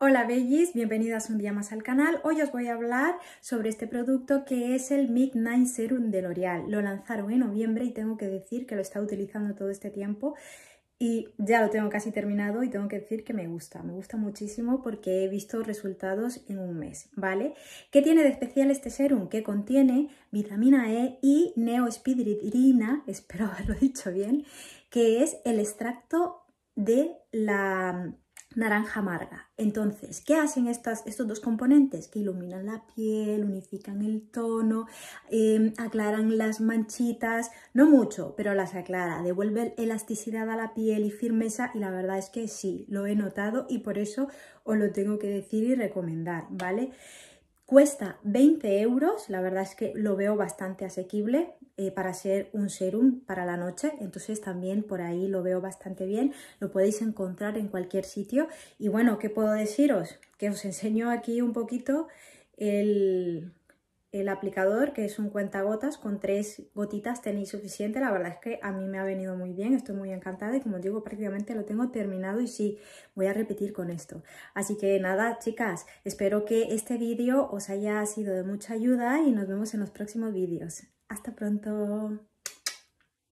Hola Bellis, bienvenidas un día más al canal. Hoy os voy a hablar sobre este producto que es el Midnight Serum de L'Oreal. Lo lanzaron en noviembre y tengo que decir que lo he estado utilizando todo este tiempo y ya lo tengo casi terminado y tengo que decir que me gusta. Me gusta muchísimo porque he visto resultados en un mes, ¿vale? ¿Qué tiene de especial este serum? Que contiene vitamina E y neospiridina, espero haberlo dicho bien, que es el extracto de la naranja amarga. Entonces, ¿qué hacen estas, estos dos componentes? Que iluminan la piel, unifican el tono, em, aclaran las manchitas, no mucho, pero las aclara, devuelve elasticidad a la piel y firmeza y la verdad es que sí, lo he notado y por eso os lo tengo que decir y recomendar, ¿vale? Cuesta 20 euros, la verdad es que lo veo bastante asequible eh, para ser un serum para la noche, entonces también por ahí lo veo bastante bien, lo podéis encontrar en cualquier sitio. Y bueno, ¿qué puedo deciros? Que os enseño aquí un poquito el, el aplicador, que es un cuentagotas, con tres gotitas tenéis suficiente. La verdad es que a mí me ha venido muy bien, estoy muy encantada y como digo, prácticamente lo tengo terminado y sí, voy a repetir con esto. Así que nada, chicas, espero que este vídeo os haya sido de mucha ayuda y nos vemos en los próximos vídeos. ¡Hasta pronto!